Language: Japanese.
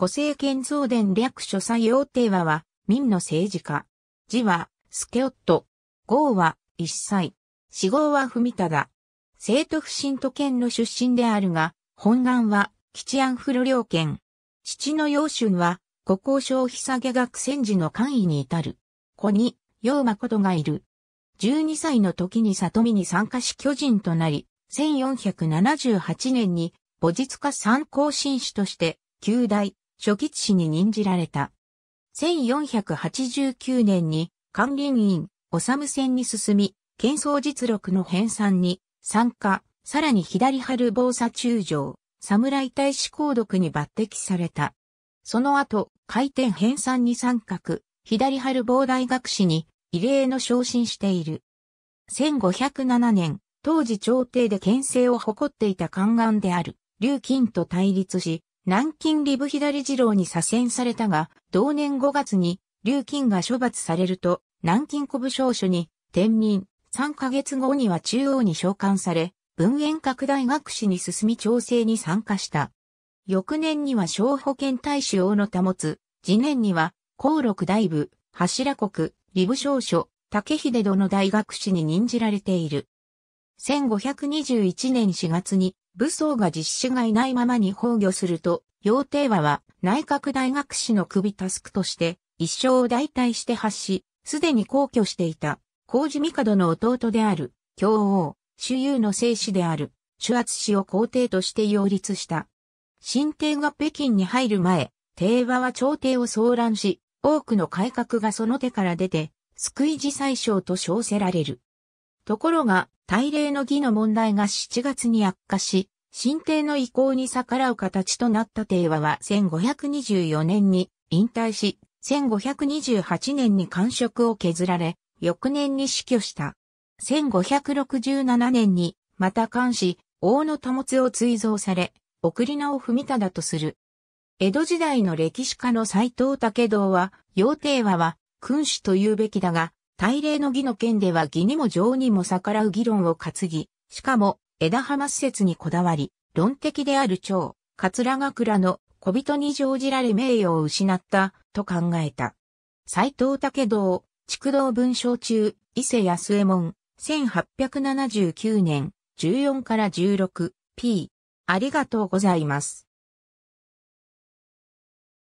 古政建造伝略書斎用帝和は、民の政治家。字は、スケオット。号は、一歳。死号は文忠。生徒不信徒県の出身であるが、本願は、吉安古領県。父の陽春は、国交省久下学戦時の官位に至る。子に、楊誠がいる。12歳の時に里見に参加し巨人となり、1478年に、母実家参考新士として、旧大、初吉氏に任じられた。1489年に管林院、む戦に進み、建創実録の編纂に参加、さらに左春防佐中将、侍大使公読に抜擢された。その後、回転編纂に参画、左春防大学士に異例の昇進している。1507年、当時朝廷で牽制を誇っていた官官である、劉金と対立し、南京リブ左次郎に左遷されたが、同年5月に、劉金が処罰されると、南京古武将所に、転任、3ヶ月後には中央に召喚され、文苑拡大学士に進み調整に参加した。翌年には小保健大使王の保つ、次年には、高禄大部、柱国、リブ少所、竹秀殿大学士に任じられている。1521年4月に武装が実施がいないままに崩御すると、楊廷和は内閣大学士の首タスクとして一生を代替して発し、すでに皇居していた、皇子帝の弟である、京王、主有の正子である、主圧氏を皇帝として擁立した。新帝が北京に入る前、帝和は朝廷を騒乱し、多くの改革がその手から出て、救い自宰相と称せられる。ところが、大礼の儀の問題が7月に悪化し、新帝の意向に逆らう形となった帝和は1524年に引退し、1528年に官職を削られ、翌年に死去した。1567年に、また官氏、王の保つを追贈され、送り名を踏みただとする。江戸時代の歴史家の斎藤武道は、陽帝和は、君主と言うべきだが、大礼の儀の件では儀にも情にも逆らう議論を担ぎ、しかも、枝浜施設にこだわり、論的である長、桂ヶ倉の小人に乗じられ名誉を失った、と考えた。斎藤武道、築道文章中、伊勢安右衛門、1879年、14から 16P。ありがとうございます。